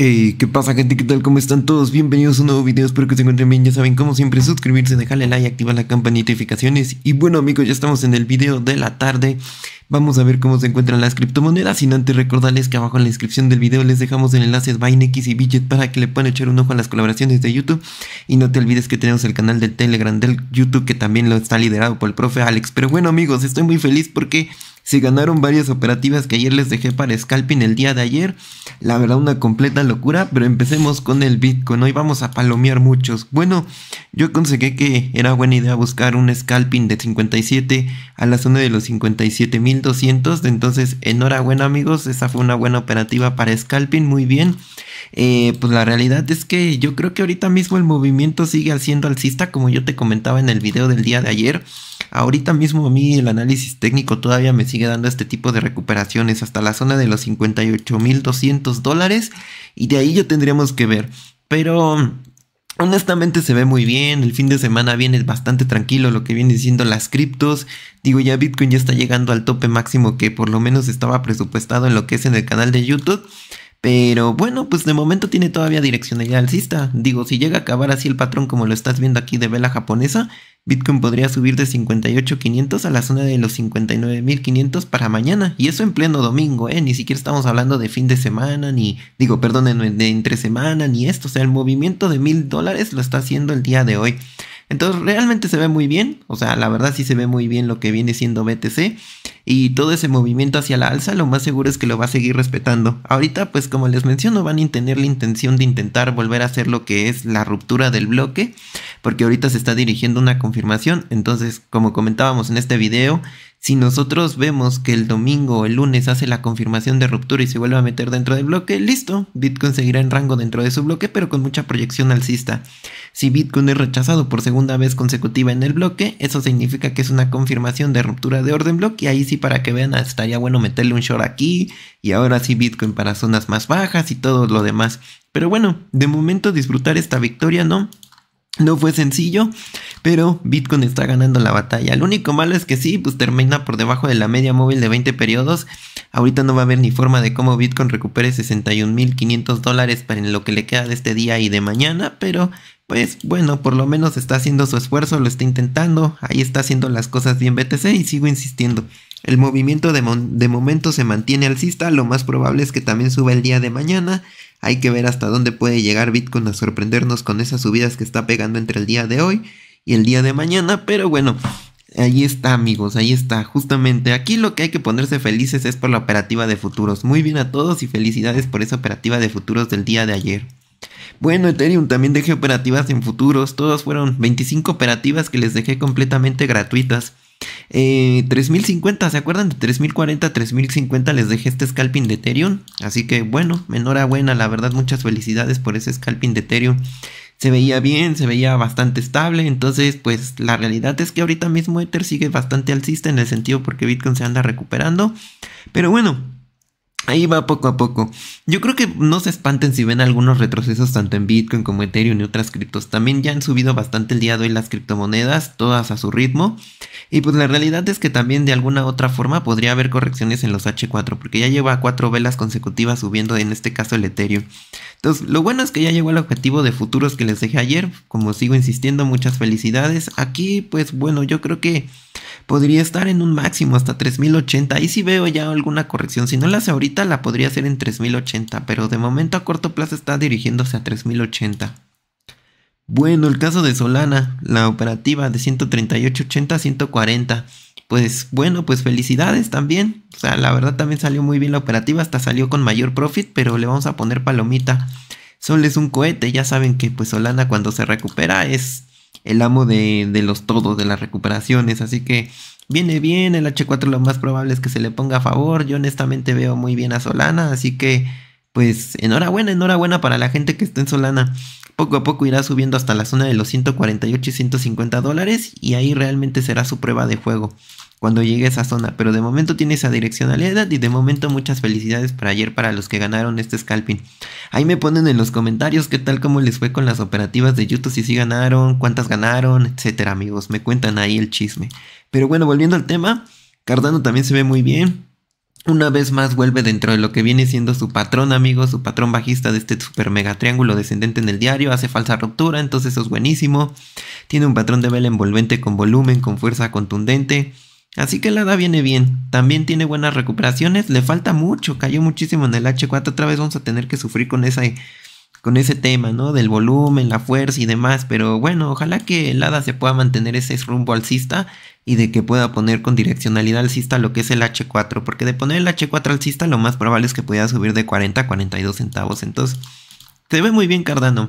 ¿qué pasa gente? ¿Qué tal? ¿Cómo están todos? Bienvenidos a un nuevo video, espero que se encuentren bien, ya saben como siempre suscribirse, dejarle like, activar la campanita de notificaciones y bueno amigos, ya estamos en el video de la tarde, vamos a ver cómo se encuentran las criptomonedas, sin antes recordarles que abajo en la descripción del video les dejamos el enlaces BineX y Bidget para que le puedan echar un ojo a las colaboraciones de YouTube y no te olvides que tenemos el canal de Telegram del YouTube que también lo está liderado por el profe Alex, pero bueno amigos, estoy muy feliz porque se ganaron varias operativas que ayer les dejé para Scalping el día de ayer. La verdad, una completa locura, pero empecemos con el Bitcoin. Hoy vamos a palomear muchos. Bueno, yo conseguí que era buena idea buscar un Scalping de 57 a la zona de los 57.200. Entonces, enhorabuena amigos, esa fue una buena operativa para Scalping, muy bien. Eh, pues la realidad es que yo creo que ahorita mismo el movimiento sigue siendo alcista, como yo te comentaba en el video del día de ayer. Ahorita mismo a mí el análisis técnico todavía me sigue dando este tipo de recuperaciones hasta la zona de los 58.200 dólares y de ahí yo tendríamos que ver. Pero Honestamente se ve muy bien, el fin de semana viene bastante tranquilo lo que viene diciendo las criptos. Digo, ya Bitcoin ya está llegando al tope máximo que por lo menos estaba presupuestado en lo que es en el canal de YouTube. Pero bueno, pues de momento tiene todavía direccionalidad alcista. Digo, si llega a acabar así el patrón como lo estás viendo aquí de vela japonesa, Bitcoin podría subir de 58.500 a la zona de los 59.500 para mañana. Y eso en pleno domingo, ¿eh? Ni siquiera estamos hablando de fin de semana, ni, digo, perdón, de entre semana, ni esto. O sea, el movimiento de mil dólares lo está haciendo el día de hoy. Entonces realmente se ve muy bien, o sea, la verdad sí se ve muy bien lo que viene siendo BTC y todo ese movimiento hacia la alza, lo más seguro es que lo va a seguir respetando. Ahorita, pues como les menciono, van a tener la intención de intentar volver a hacer lo que es la ruptura del bloque, porque ahorita se está dirigiendo una confirmación. Entonces, como comentábamos en este video, si nosotros vemos que el domingo o el lunes hace la confirmación de ruptura y se vuelve a meter dentro del bloque, listo, Bitcoin seguirá en rango dentro de su bloque, pero con mucha proyección alcista. Si Bitcoin es rechazado por segunda vez consecutiva en el bloque, eso significa que es una confirmación de ruptura de orden bloque y ahí sí para que vean, ah, estaría bueno meterle un short aquí y ahora sí Bitcoin para zonas más bajas y todo lo demás. Pero bueno, de momento disfrutar esta victoria, ¿no? No fue sencillo, pero Bitcoin está ganando la batalla. Lo único malo es que sí, pues termina por debajo de la media móvil de 20 periodos. Ahorita no va a haber ni forma de cómo Bitcoin recupere 61.500 dólares para en lo que le queda de este día y de mañana, pero pues bueno, por lo menos está haciendo su esfuerzo, lo está intentando, ahí está haciendo las cosas bien BTC y sigo insistiendo. El movimiento de, momento se mantiene alcista, lo más probable es que también suba el día de mañana. Hay que ver hasta dónde puede llegar Bitcoin a sorprendernos con esas subidas que está pegando entre el día de hoy y el día de mañana, pero bueno, ahí está amigos, ahí está. Justamente aquí lo que hay que ponerse felices es por la operativa de futuros. Muy bien a todos y felicidades por esa operativa de futuros del día de ayer. Bueno, Ethereum también dejé operativas en futuros, Todas fueron 25 operativas que les dejé completamente gratuitas. Eh, 3050, ¿se acuerdan de 3040, 3050? Les dejé este scalping de Ethereum. Así que bueno, enhorabuena, la verdad, muchas felicidades por ese scalping de Ethereum. Se veía bien, se veía bastante estable. Entonces, pues la realidad es que ahorita mismo Ether sigue bastante alcista en el sentido porque Bitcoin se anda recuperando. Pero bueno, Ahí va poco a poco. Yo creo que no se espanten si ven algunos retrocesos tanto en Bitcoin como Ethereum y otras criptos. También ya han subido bastante el día de hoy las criptomonedas, todas a su ritmo. Y pues la realidad es que también de alguna otra forma podría haber correcciones en los H4, porque ya lleva cuatro velas consecutivas subiendo, en este caso el Ethereum. Entonces, lo bueno es que ya llegó el objetivo de futuros que les dejé ayer. Como sigo insistiendo, muchas felicidades. Aquí, pues bueno, yo creo que podría estar en un máximo hasta 3080. Ahí sí veo ya alguna corrección. Si no la hace ahorita, la podría hacer en 3080. Pero de momento a corto plazo está dirigiéndose a 3080. Bueno, el caso de Solana, la operativa de 138.80 a 140 pues bueno, pues felicidades también. O sea, la verdad también salió muy bien la operativa, hasta salió con mayor profit, pero le vamos a poner palomita. Sol es un cohete, ya saben que pues Solana cuando se recupera es el amo de, de los todos, de las recuperaciones, así que viene bien, el H4 lo más probable es que se le ponga a favor, yo honestamente veo muy bien a Solana, así que pues enhorabuena, enhorabuena para la gente que está en Solana. Poco a poco irá subiendo hasta la zona de los 148 y 150 dólares y ahí realmente será su prueba de juego cuando llegue a esa zona. Pero de momento tiene esa direccionalidad y de momento muchas felicidades para ayer para los que ganaron este scalping. Ahí me ponen en los comentarios qué tal como les fue con las operativas de YouTube, si sí ganaron, cuántas ganaron, etcétera, amigos. Me cuentan ahí el chisme. Pero bueno, volviendo al tema, Cardano también se ve muy bien. Una vez más vuelve dentro de lo que viene siendo su patrón, amigos, su patrón bajista de este super mega triángulo descendente en el diario, hace falsa ruptura, entonces eso es buenísimo. Tiene un patrón de vela envolvente con volumen, con fuerza contundente. Así que el Hada viene bien, también tiene buenas recuperaciones, le falta mucho, cayó muchísimo en el H4, otra vez vamos a tener que sufrir con con ese tema, ¿no? Del volumen, la fuerza y demás. Pero bueno, ojalá que el Hada se pueda mantener ese rumbo alcista y de que pueda poner con direccionalidad alcista lo que es el H4. Porque de poner el H4 alcista, lo más probable es que pueda subir de 40 a 42 centavos. Entonces, se ve muy bien Cardano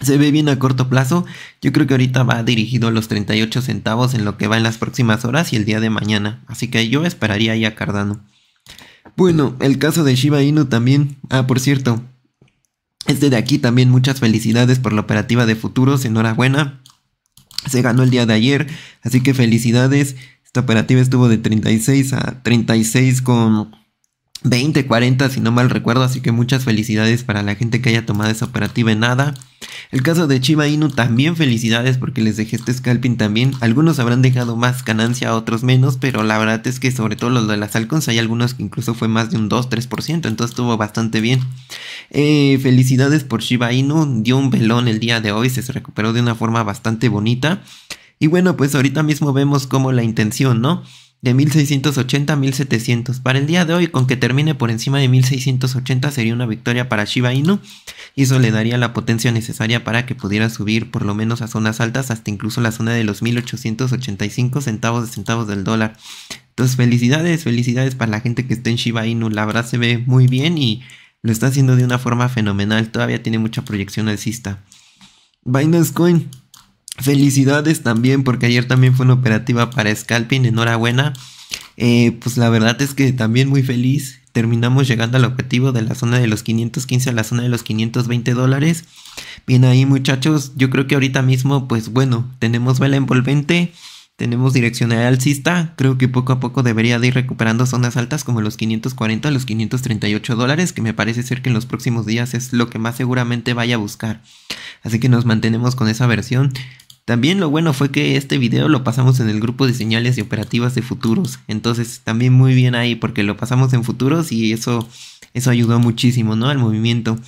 se ve bien a corto plazo. Yo creo que ahorita va dirigido a los 38 centavos en lo que va en las próximas horas y el día de mañana. Así que yo esperaría ahí a Cardano. Bueno, el caso de Shiba Inu también. Ah, por cierto. Este de aquí también muchas felicidades por la operativa de futuros. Enhorabuena. Se ganó el día de ayer. Así que felicidades. Esta operativa estuvo de 36 a 36 con... 20, 40, si no mal recuerdo, así que muchas felicidades para la gente que haya tomado esa operativa en nada. El caso de Chiba Inu también felicidades porque les dejé este scalping también. Algunos habrán dejado más ganancia, otros menos, pero la verdad es que sobre todo los de las halcons hay algunos que incluso fue más de un 2-3%, entonces estuvo bastante bien. Eh, felicidades por Shiba Inu, dio un velón el día de hoy, se recuperó de una forma bastante bonita. Y bueno, pues ahorita mismo vemos como la intención, ¿no? de 1680 a 1700. Para el día de hoy, con que termine por encima de 1680 sería una victoria para Shiba Inu y eso le daría la potencia necesaria para que pudiera subir por lo menos a zonas altas hasta incluso la zona de los 1885 centavos de centavos del dólar. Entonces, felicidades, felicidades para la gente que está en Shiba Inu. La verdad se ve muy bien y lo está haciendo de una forma fenomenal. Todavía tiene mucha proyección alcista. Binance Coin Felicidades también, porque ayer también fue una operativa para Scalping, enhorabuena. Eh, pues la verdad es que también muy feliz. Terminamos llegando al objetivo de la zona de los 515 a la zona de los 520 dólares. Bien ahí muchachos, yo creo que ahorita mismo, pues bueno, tenemos vela envolvente, tenemos direccional alcista, creo que poco a poco debería de ir recuperando zonas altas como los 540 a los 538 dólares, que me parece ser que en los próximos días es lo que más seguramente vaya a buscar. Así que nos mantenemos con esa versión. También lo bueno fue que este video lo pasamos en el grupo de señales y operativas de futuros. Entonces también muy bien ahí porque lo pasamos en futuros y eso, eso ayudó muchísimo, ¿no? Al movimiento.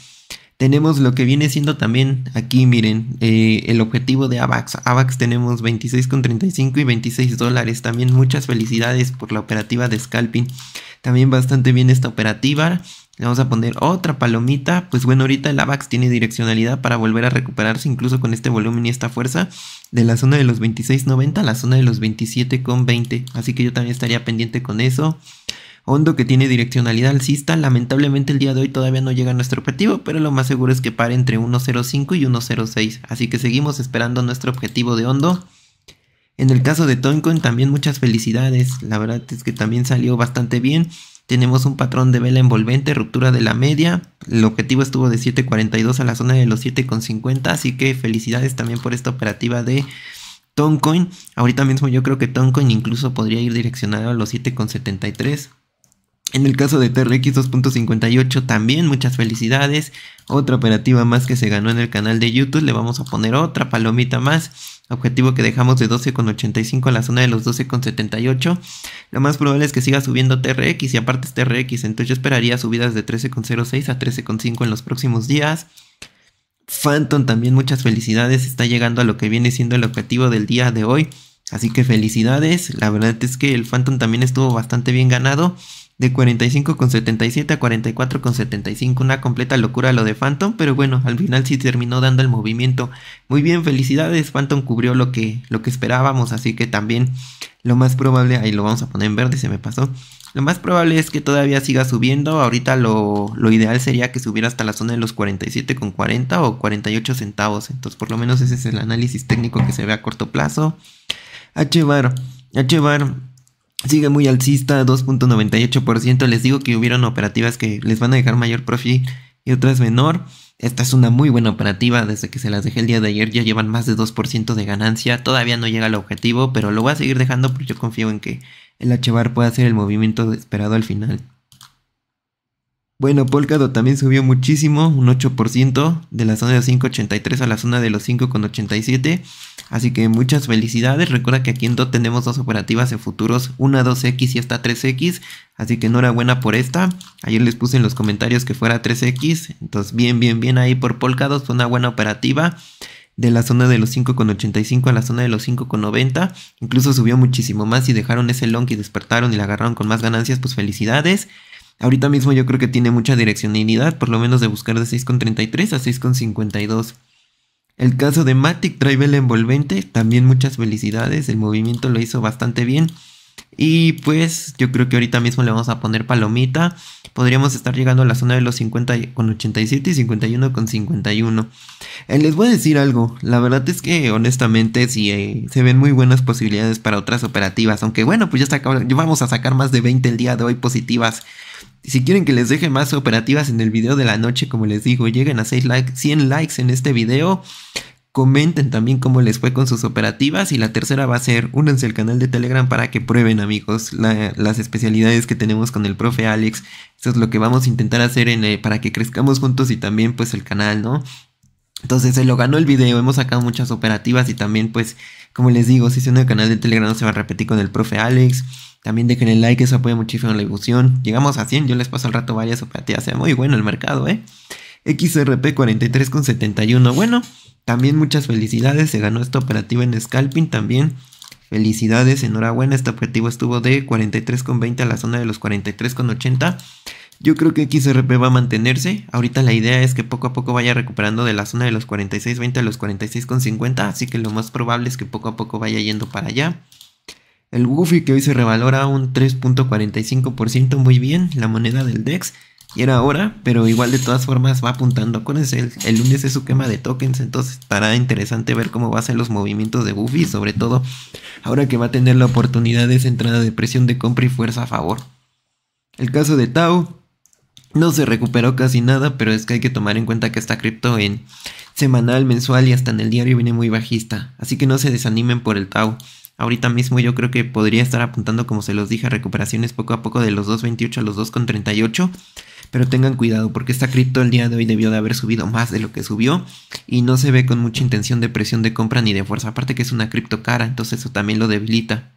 Tenemos lo que viene siendo también aquí, miren, eh, el objetivo de AVAX. AVAX tenemos 26,35 y 26 dólares. También muchas felicidades por la operativa de scalping. También bastante bien esta operativa. Le vamos a poner otra palomita. Pues bueno, ahorita el AVAX tiene direccionalidad para volver a recuperarse incluso con este volumen y esta fuerza de la zona de los 26.90 a la zona de los 27.20. Así que yo también estaría pendiente con eso. Hondo que tiene direccionalidad alcista. Lamentablemente el día de hoy todavía no llega a nuestro objetivo, pero lo más seguro es que pare entre 1.05 y 1.06. Así que seguimos esperando nuestro objetivo de Hondo. En el caso de Toncoin también muchas felicidades. La verdad es que también salió bastante bien. Tenemos un patrón de vela envolvente, ruptura de la media. El objetivo estuvo de 7.42 a la zona de los 7.50. Así que felicidades también por esta operativa de Toncoin. Ahorita mismo yo creo que Toncoin incluso podría ir direccionado a los 7.73. En el caso de TRX 2.58 también muchas felicidades. Otra operativa más que se ganó en el canal de YouTube. Le vamos a poner otra palomita más. Objetivo que dejamos de 12,85 a la zona de los 12,78. Lo más probable es que siga subiendo TRX y aparte es TRX. Entonces yo esperaría subidas de 13,06 a 13,5 en los próximos días. Phantom también muchas felicidades. Está llegando a lo que viene siendo el objetivo del día de hoy. Así que felicidades. La verdad es que el Phantom también estuvo bastante bien ganado de 45,77 a 44,75. Una completa locura lo de Phantom, pero bueno, al final sí terminó dando el movimiento. Muy bien, felicidades. Phantom cubrió lo que, lo que esperábamos, así que también lo más probable, ahí lo vamos a poner en verde, se me pasó. Lo más probable es que todavía siga subiendo. Ahorita lo, lo ideal sería que subiera hasta la zona de los 47,40 o 48 centavos. Entonces, por lo menos ese es el análisis técnico que se ve a corto plazo. H bar, H bar Sigue muy alcista, 2.98%. Les digo que hubieron operativas que les van a dejar mayor profit y otras menor. Esta es una muy buena operativa, desde que se las dejé el día de ayer ya llevan más de 2% de ganancia, todavía no llega al objetivo, pero lo voy a seguir dejando porque yo confío en que el HBAR pueda hacer el movimiento esperado al final. Bueno, Polkadot también subió muchísimo, un 8%, de la zona de los 5.83 a la zona de los 5.87. Así que muchas felicidades. Recuerda que aquí en DOT tenemos dos operativas en futuros, una 2X y hasta 3X. Así que enhorabuena por esta. Ayer les puse en los comentarios que fuera 3X. Entonces, bien, bien, bien ahí por Polkadot. Fue una buena operativa de la zona de los 5,85 a la zona de los 5,90. Incluso subió muchísimo más y dejaron ese long y despertaron y la agarraron con más ganancias. Pues felicidades. Ahorita mismo yo creo que tiene mucha direccionalidad, por lo menos de buscar de 6,33 a 6,52. El caso de Matic trae envolvente, también muchas felicidades, el movimiento lo hizo bastante bien. Y pues yo creo que ahorita mismo le vamos a poner palomita. Podríamos estar llegando a la zona de los 50 con 87 y 51 con 51. Eh, les voy a decir algo. La verdad es que honestamente si eh, se ven muy buenas posibilidades para otras operativas. Aunque bueno, pues ya, está, ya vamos a sacar más de 20 el día de hoy positivas. Si quieren que les deje más operativas en el video de la noche, como les digo, lleguen a 6 likes, 100 likes en este video. Comenten también cómo les fue con sus operativas. Y la tercera va a ser, únanse al canal de Telegram para que prueben, amigos, las especialidades que tenemos con el profe Alex. Eso es lo que vamos a intentar hacer en, eh, para que crezcamos juntos y también pues el canal, ¿no? Entonces se lo ganó el video, hemos sacado muchas operativas y también pues, como les digo, si se une al canal de Telegram no se va a repetir con el profe Alex. También dejen el like, eso apoya muchísimo la evolución Llegamos a 100, yo les paso al rato varias operativas. sea muy bueno el mercado, ¿eh? XRP 43,71. Bueno, también muchas felicidades. Se ganó esta operativa en Scalping también. Felicidades, enhorabuena. Este objetivo estuvo de 43,20 a la zona de los 43,80. Yo creo que XRP va a mantenerse. Ahorita la idea es que poco a poco vaya recuperando de la zona de los 46,20 a los 46,50. Así que lo más probable es que poco a poco vaya yendo para allá. El Goofy que hoy se revalora un 3.45%, muy bien, la moneda del DEX. Y era ahora, pero igual de todas formas va apuntando con ese, el lunes es su quema de tokens, entonces estará interesante ver cómo va a ser los movimientos de Goofy, sobre todo ahora que va a tener la oportunidad de esa entrada de presión de compra y fuerza a favor. El caso de Tau no se recuperó casi nada, pero es que hay que tomar en cuenta que esta cripto en semanal, mensual y hasta en el diario viene muy bajista, así que no se desanimen por el Tau. Ahorita mismo yo creo que podría estar apuntando, como se los dije, a recuperaciones poco a poco de los 2.28 a los 2.38. Pero tengan cuidado porque esta cripto el día de hoy debió de haber subido más de lo que subió y no se ve con mucha intención de presión de compra ni de fuerza. Aparte que es una cripto cara, entonces eso también lo debilita.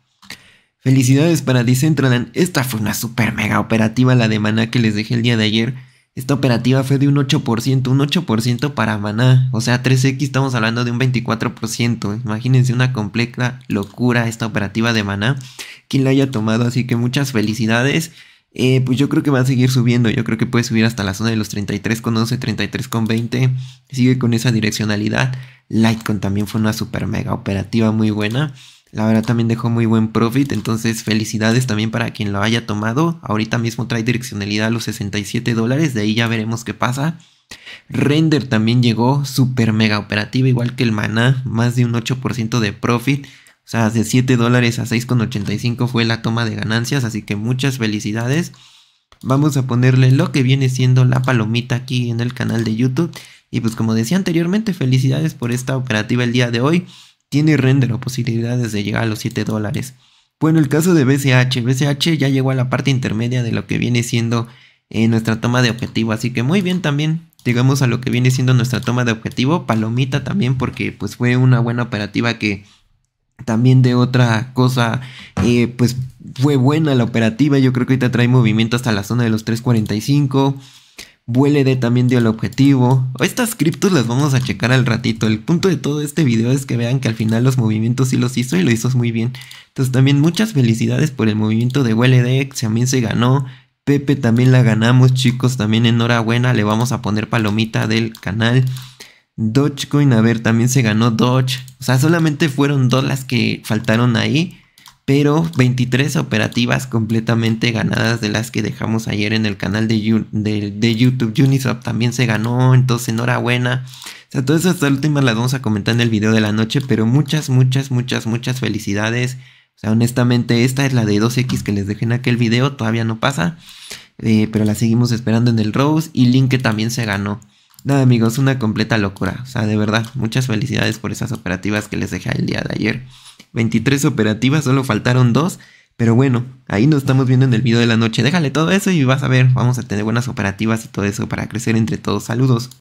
Felicidades para Decentraland. Esta fue una super mega operativa la de maná que les dejé el día de ayer. Esta operativa fue de un 8%, un 8% para Maná. O sea, 3X estamos hablando de un 24%. Imagínense una completa locura esta operativa de Maná. Quien la haya tomado, así que muchas felicidades. Eh, pues yo creo que va a seguir subiendo. Yo creo que puede subir hasta la zona de los 33,11, 33,20. Sigue con esa direccionalidad. Litecoin también fue una super mega operativa muy buena. La verdad también dejó muy buen profit, entonces felicidades también para quien lo haya tomado. Ahorita mismo trae direccionalidad a los 67 dólares, de ahí ya veremos qué pasa. Render también llegó super mega operativa, igual que el maná, más de un 8% de profit. O sea, de 7 dólares a 6,85 fue la toma de ganancias, así que muchas felicidades. Vamos a ponerle lo que viene siendo la palomita aquí en el canal de YouTube. Y pues como decía anteriormente, felicidades por esta operativa el día de hoy tiene render o posibilidades de llegar a los 7 dólares. Bueno, el caso de BCH. BCH ya llegó a la parte intermedia de lo que viene siendo eh, nuestra toma de objetivo. Así que muy bien también. Llegamos a lo que viene siendo nuestra toma de objetivo. Palomita también porque pues fue una buena operativa que también de otra cosa eh, pues fue buena la operativa. Yo creo que ahorita trae movimiento hasta la zona de los 345. WLD también dio el objetivo. Estas criptos las vamos a checar al ratito. El punto de todo este video es que vean que al final los movimientos sí los hizo y lo hizo muy bien. Entonces también muchas felicidades por el movimiento de WLD, e también se ganó. Pepe también la ganamos chicos, también enhorabuena, le vamos a poner palomita del canal. Dogecoin, a ver, también se ganó Doge. O sea, solamente fueron dos las que faltaron ahí pero 23 operativas completamente ganadas de las que dejamos ayer en el canal de, de, YouTube. Uniswap también se ganó, entonces enhorabuena. O sea, todas estas últimas las vamos a comentar en el video de la noche, pero muchas, muchas, muchas, muchas felicidades. O sea, honestamente, esta es la de 2X que les dejé en aquel video, todavía no pasa, eh, pero la seguimos esperando en el Rose y Link que también se ganó. Nada amigos, una completa locura. O sea, de verdad, muchas felicidades por esas operativas que les dejé el día de ayer. 23 operativas, solo faltaron dos. Pero bueno, ahí nos estamos viendo en el video de la noche. Déjale todo eso y vas a ver, vamos a tener buenas operativas y todo eso para crecer entre todos. Saludos.